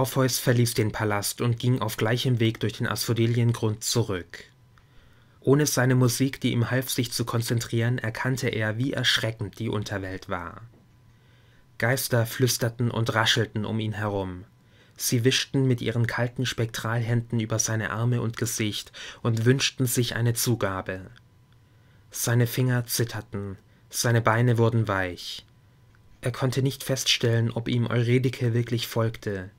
Orpheus verließ den Palast und ging auf gleichem Weg durch den Asphodeliengrund zurück. Ohne seine Musik, die ihm half, sich zu konzentrieren, erkannte er, wie erschreckend die Unterwelt war. Geister flüsterten und raschelten um ihn herum. Sie wischten mit ihren kalten Spektralhänden über seine Arme und Gesicht und wünschten sich eine Zugabe. Seine Finger zitterten, seine Beine wurden weich. Er konnte nicht feststellen, ob ihm Euredike wirklich folgte,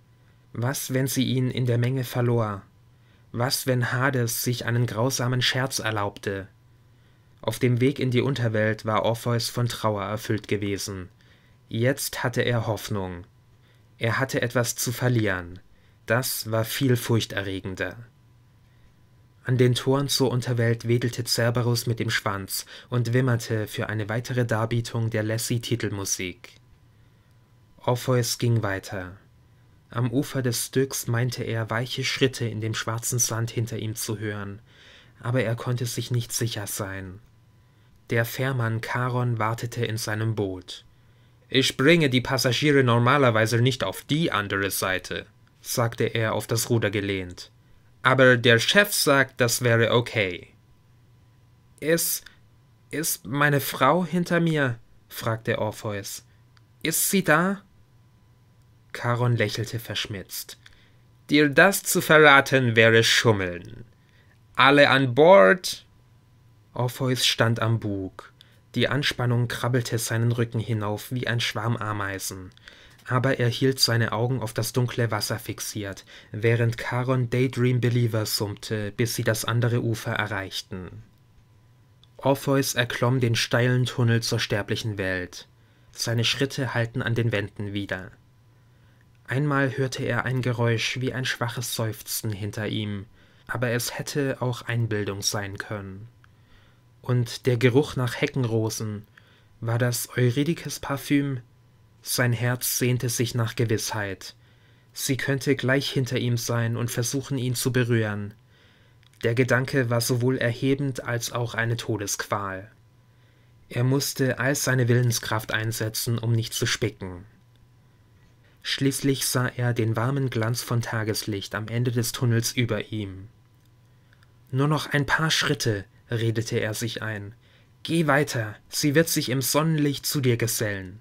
was, wenn sie ihn in der Menge verlor? Was, wenn Hades sich einen grausamen Scherz erlaubte? Auf dem Weg in die Unterwelt war Orpheus von Trauer erfüllt gewesen. Jetzt hatte er Hoffnung. Er hatte etwas zu verlieren. Das war viel furchterregender. An den Toren zur Unterwelt wedelte Cerberus mit dem Schwanz und wimmerte für eine weitere Darbietung der Lassie-Titelmusik. Orpheus ging weiter. Am Ufer des Styx meinte er, weiche Schritte in dem schwarzen Sand hinter ihm zu hören, aber er konnte sich nicht sicher sein. Der Fährmann Charon wartete in seinem Boot. Ich bringe die Passagiere normalerweise nicht auf die andere Seite, sagte er auf das Ruder gelehnt. Aber der Chef sagt, das wäre okay. Ist. ist meine Frau hinter mir? fragte Orpheus. Ist sie da? Charon lächelte verschmitzt. Dir das zu verraten wäre Schummeln. Alle an Bord? Orpheus stand am Bug. Die Anspannung krabbelte seinen Rücken hinauf wie ein Schwarm Ameisen. Aber er hielt seine Augen auf das dunkle Wasser fixiert, während Charon Daydream Believer summte, bis sie das andere Ufer erreichten. Orpheus erklomm den steilen Tunnel zur sterblichen Welt. Seine Schritte hallten an den Wänden wieder. Einmal hörte er ein Geräusch wie ein schwaches Seufzen hinter ihm, aber es hätte auch Einbildung sein können. Und der Geruch nach Heckenrosen, war das Euridikes Parfüm? Sein Herz sehnte sich nach Gewissheit. Sie könnte gleich hinter ihm sein und versuchen, ihn zu berühren. Der Gedanke war sowohl erhebend als auch eine Todesqual. Er musste all seine Willenskraft einsetzen, um nicht zu spicken. Schließlich sah er den warmen Glanz von Tageslicht am Ende des Tunnels über ihm. Nur noch ein paar Schritte, redete er sich ein. Geh weiter, sie wird sich im Sonnenlicht zu dir gesellen.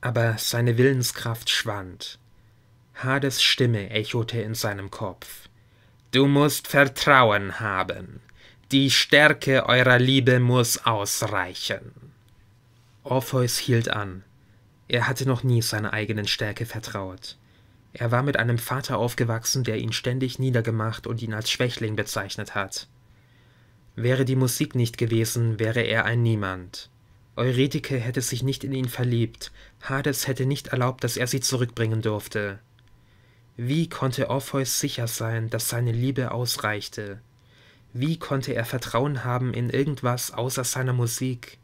Aber seine Willenskraft schwand. Hades Stimme echote in seinem Kopf. Du musst Vertrauen haben. Die Stärke eurer Liebe muss ausreichen. Orpheus hielt an, er hatte noch nie seiner eigenen Stärke vertraut. Er war mit einem Vater aufgewachsen, der ihn ständig niedergemacht und ihn als Schwächling bezeichnet hat. Wäre die Musik nicht gewesen, wäre er ein Niemand. Euretike hätte sich nicht in ihn verliebt, Hades hätte nicht erlaubt, dass er sie zurückbringen durfte. Wie konnte Orpheus sicher sein, dass seine Liebe ausreichte? Wie konnte er Vertrauen haben in irgendwas außer seiner Musik?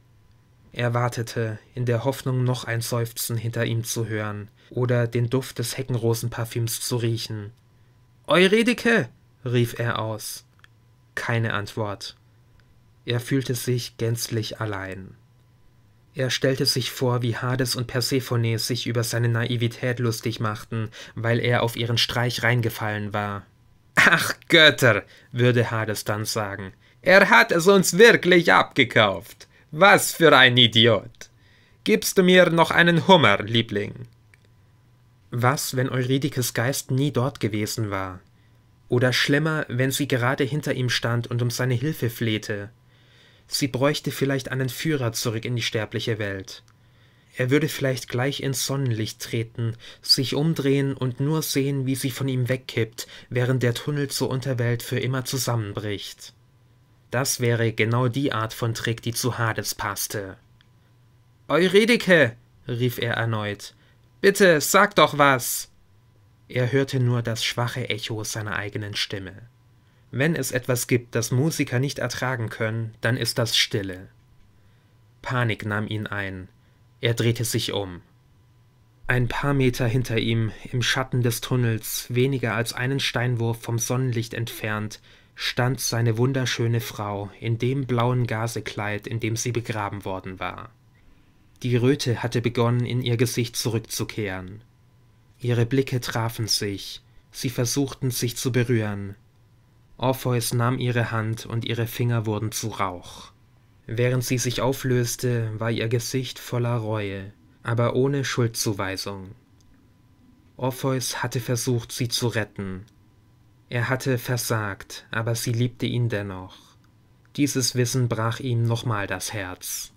Er wartete, in der Hoffnung, noch ein Seufzen hinter ihm zu hören oder den Duft des Heckenrosenparfüms zu riechen. Euridike! rief er aus. Keine Antwort. Er fühlte sich gänzlich allein. Er stellte sich vor, wie Hades und Persephone sich über seine Naivität lustig machten, weil er auf ihren Streich reingefallen war. Ach Götter, würde Hades dann sagen, er hat es uns wirklich abgekauft. Was für ein Idiot! Gibst du mir noch einen Hummer, Liebling? Was, wenn Euridikes Geist nie dort gewesen war? Oder schlimmer, wenn sie gerade hinter ihm stand und um seine Hilfe flehte? Sie bräuchte vielleicht einen Führer zurück in die sterbliche Welt. Er würde vielleicht gleich ins Sonnenlicht treten, sich umdrehen und nur sehen, wie sie von ihm wegkippt, während der Tunnel zur Unterwelt für immer zusammenbricht. Das wäre genau die Art von Trick, die zu Hades passte. Eurydike! rief er erneut. Bitte, sag doch was! Er hörte nur das schwache Echo seiner eigenen Stimme. Wenn es etwas gibt, das Musiker nicht ertragen können, dann ist das Stille. Panik nahm ihn ein. Er drehte sich um. Ein paar Meter hinter ihm, im Schatten des Tunnels, weniger als einen Steinwurf vom Sonnenlicht entfernt, stand seine wunderschöne Frau in dem blauen Gasekleid, in dem sie begraben worden war. Die Röte hatte begonnen, in ihr Gesicht zurückzukehren. Ihre Blicke trafen sich, sie versuchten sich zu berühren. Orpheus nahm ihre Hand und ihre Finger wurden zu Rauch. Während sie sich auflöste, war ihr Gesicht voller Reue, aber ohne Schuldzuweisung. Orpheus hatte versucht, sie zu retten, er hatte versagt, aber sie liebte ihn dennoch. Dieses Wissen brach ihm nochmal das Herz.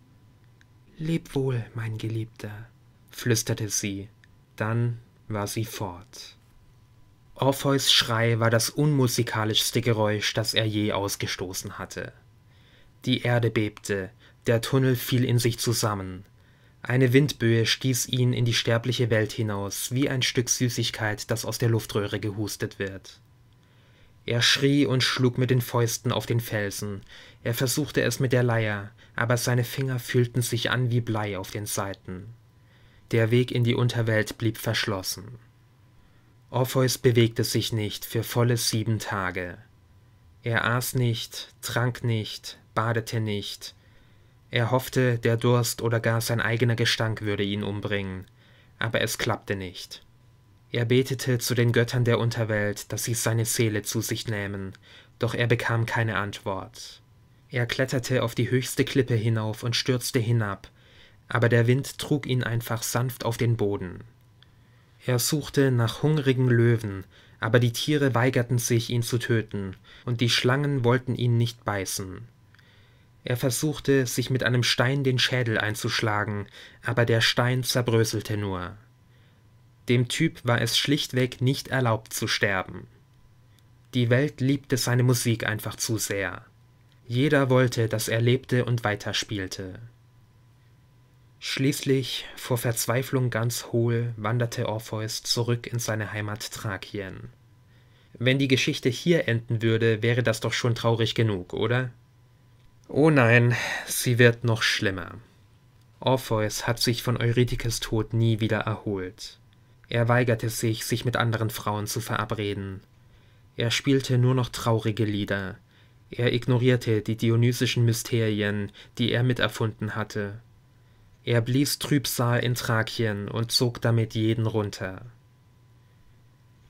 Leb wohl, mein Geliebter, flüsterte sie, dann war sie fort. Orpheus Schrei war das unmusikalischste Geräusch, das er je ausgestoßen hatte. Die Erde bebte, der Tunnel fiel in sich zusammen. Eine Windböe stieß ihn in die sterbliche Welt hinaus, wie ein Stück Süßigkeit, das aus der Luftröhre gehustet wird er schrie und schlug mit den Fäusten auf den Felsen. Er versuchte es mit der Leier, aber seine Finger fühlten sich an wie Blei auf den Seiten. Der Weg in die Unterwelt blieb verschlossen. Orpheus bewegte sich nicht für volle sieben Tage. Er aß nicht, trank nicht, badete nicht. Er hoffte, der Durst oder gar sein eigener Gestank würde ihn umbringen, aber es klappte nicht. Er betete zu den Göttern der Unterwelt, dass sie seine Seele zu sich nähmen, doch er bekam keine Antwort. Er kletterte auf die höchste Klippe hinauf und stürzte hinab, aber der Wind trug ihn einfach sanft auf den Boden. Er suchte nach hungrigen Löwen, aber die Tiere weigerten sich, ihn zu töten, und die Schlangen wollten ihn nicht beißen. Er versuchte, sich mit einem Stein den Schädel einzuschlagen, aber der Stein zerbröselte nur. Dem Typ war es schlichtweg nicht erlaubt zu sterben. Die Welt liebte seine Musik einfach zu sehr. Jeder wollte, dass er lebte und weiterspielte. Schließlich, vor Verzweiflung ganz hohl, wanderte Orpheus zurück in seine Heimat Thrakien. Wenn die Geschichte hier enden würde, wäre das doch schon traurig genug, oder? Oh nein, sie wird noch schlimmer. Orpheus hat sich von Eurydikes Tod nie wieder erholt. Er weigerte sich, sich mit anderen Frauen zu verabreden. Er spielte nur noch traurige Lieder. Er ignorierte die dionysischen Mysterien, die er miterfunden hatte. Er blies Trübsal in Thrakien und zog damit jeden runter.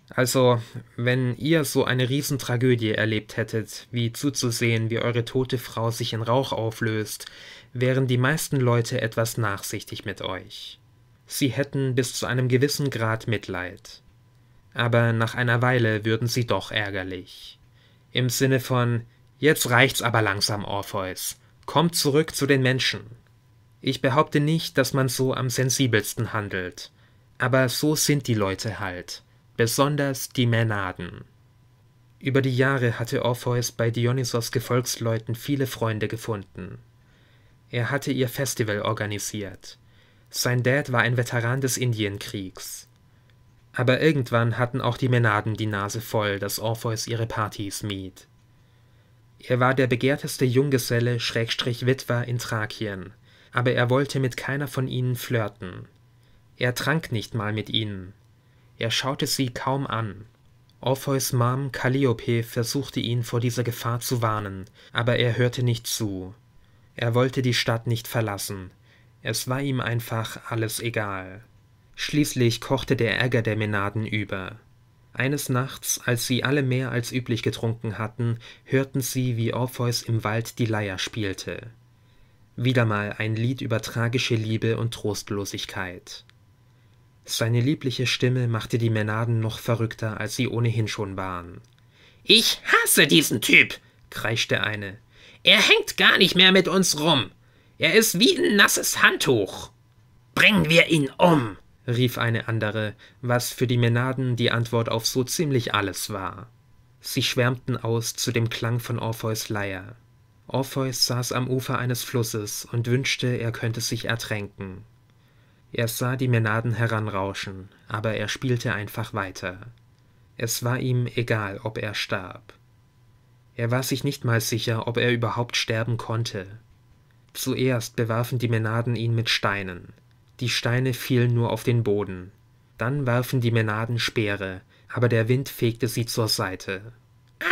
Also, wenn ihr so eine Riesentragödie erlebt hättet, wie zuzusehen, wie eure tote Frau sich in Rauch auflöst, wären die meisten Leute etwas nachsichtig mit euch sie hätten bis zu einem gewissen Grad Mitleid. Aber nach einer Weile würden sie doch ärgerlich. Im Sinne von Jetzt reicht's aber langsam, Orpheus. Kommt zurück zu den Menschen. Ich behaupte nicht, dass man so am sensibelsten handelt, aber so sind die Leute halt, besonders die Mänaden. Über die Jahre hatte Orpheus bei Dionysos Gefolgsleuten viele Freunde gefunden. Er hatte ihr Festival organisiert, sein Dad war ein Veteran des Indienkriegs. Aber irgendwann hatten auch die Menaden die Nase voll, dass Orpheus ihre Partys mied. Er war der begehrteste Junggeselle Schrägstrich Witwer in Thrakien, aber er wollte mit keiner von ihnen flirten. Er trank nicht mal mit ihnen. Er schaute sie kaum an. Orpheus Mom Calliope versuchte ihn vor dieser Gefahr zu warnen, aber er hörte nicht zu. Er wollte die Stadt nicht verlassen, es war ihm einfach alles egal. Schließlich kochte der Ärger der Menaden über. Eines Nachts, als sie alle mehr als üblich getrunken hatten, hörten sie, wie Orpheus im Wald die Leier spielte. Wieder mal ein Lied über tragische Liebe und Trostlosigkeit. Seine liebliche Stimme machte die Menaden noch verrückter, als sie ohnehin schon waren. Ich hasse diesen Typ, kreischte eine. Er hängt gar nicht mehr mit uns rum. Er ist wie ein nasses Handtuch. Bringen wir ihn um, rief eine andere, was für die Menaden die Antwort auf so ziemlich alles war. Sie schwärmten aus zu dem Klang von Orpheus Leier. Orpheus saß am Ufer eines Flusses und wünschte, er könnte sich ertränken. Er sah die Menaden heranrauschen, aber er spielte einfach weiter. Es war ihm egal, ob er starb. Er war sich nicht mal sicher, ob er überhaupt sterben konnte. Zuerst bewarfen die Mänaden ihn mit Steinen. Die Steine fielen nur auf den Boden. Dann warfen die Mänaden Speere, aber der Wind fegte sie zur Seite.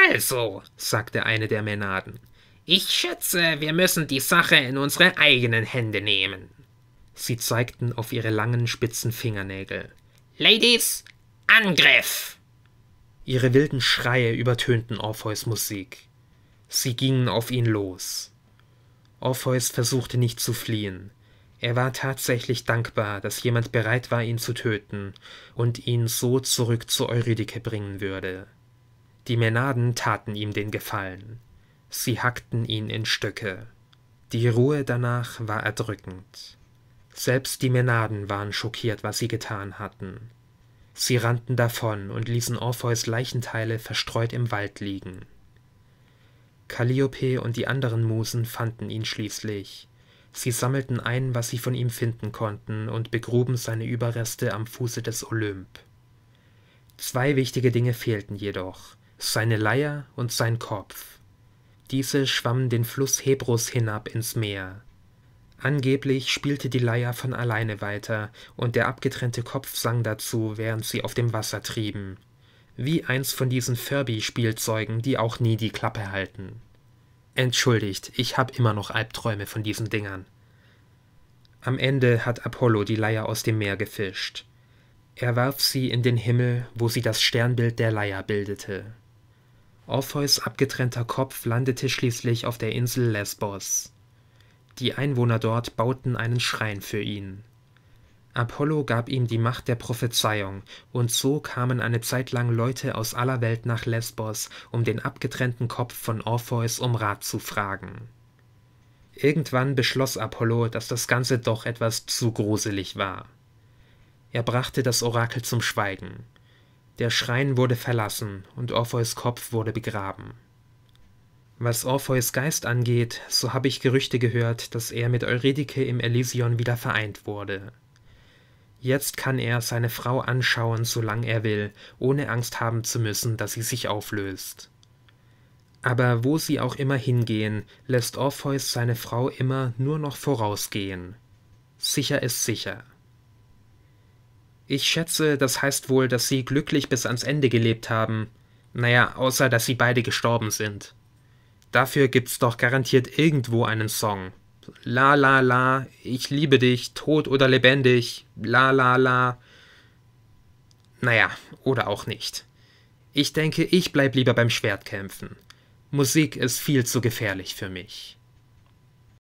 Also, sagte eine der Mänaden, ich schätze, wir müssen die Sache in unsere eigenen Hände nehmen. Sie zeigten auf ihre langen spitzen Fingernägel. Ladies, Angriff! Ihre wilden Schreie übertönten Orpheus Musik. Sie gingen auf ihn los. Orpheus versuchte nicht zu fliehen. Er war tatsächlich dankbar, dass jemand bereit war, ihn zu töten und ihn so zurück zu Eurydike bringen würde. Die Mänaden taten ihm den Gefallen. Sie hackten ihn in Stücke. Die Ruhe danach war erdrückend. Selbst die Mänaden waren schockiert, was sie getan hatten. Sie rannten davon und ließen Orpheus Leichenteile verstreut im Wald liegen. Calliope und die anderen Musen fanden ihn schließlich. Sie sammelten ein, was sie von ihm finden konnten, und begruben seine Überreste am Fuße des Olymp. Zwei wichtige Dinge fehlten jedoch: seine Leier und sein Kopf. Diese schwammen den Fluss Hebrus hinab ins Meer. Angeblich spielte die Leier von alleine weiter, und der abgetrennte Kopf sang dazu, während sie auf dem Wasser trieben wie eins von diesen Furby-Spielzeugen, die auch nie die Klappe halten. Entschuldigt, ich habe immer noch Albträume von diesen Dingern. Am Ende hat Apollo die Leier aus dem Meer gefischt. Er warf sie in den Himmel, wo sie das Sternbild der Leier bildete. Orpheus abgetrennter Kopf landete schließlich auf der Insel Lesbos. Die Einwohner dort bauten einen Schrein für ihn. Apollo gab ihm die Macht der Prophezeiung, und so kamen eine Zeit lang Leute aus aller Welt nach Lesbos, um den abgetrennten Kopf von Orpheus um Rat zu fragen. Irgendwann beschloss Apollo, dass das Ganze doch etwas zu gruselig war. Er brachte das Orakel zum Schweigen. Der Schrein wurde verlassen und Orpheus Kopf wurde begraben. Was Orpheus Geist angeht, so habe ich Gerüchte gehört, dass er mit Eurydike im Elysion wieder vereint wurde. Jetzt kann er seine Frau anschauen, solange er will, ohne Angst haben zu müssen, dass sie sich auflöst. Aber wo sie auch immer hingehen, lässt Orpheus seine Frau immer nur noch vorausgehen. Sicher ist sicher. Ich schätze, das heißt wohl, dass sie glücklich bis ans Ende gelebt haben. Naja, außer dass sie beide gestorben sind. Dafür gibt's doch garantiert irgendwo einen Song. La la la, ich liebe dich, tot oder lebendig, la la la. Naja, oder auch nicht. Ich denke, ich bleib lieber beim Schwertkämpfen. Musik ist viel zu gefährlich für mich.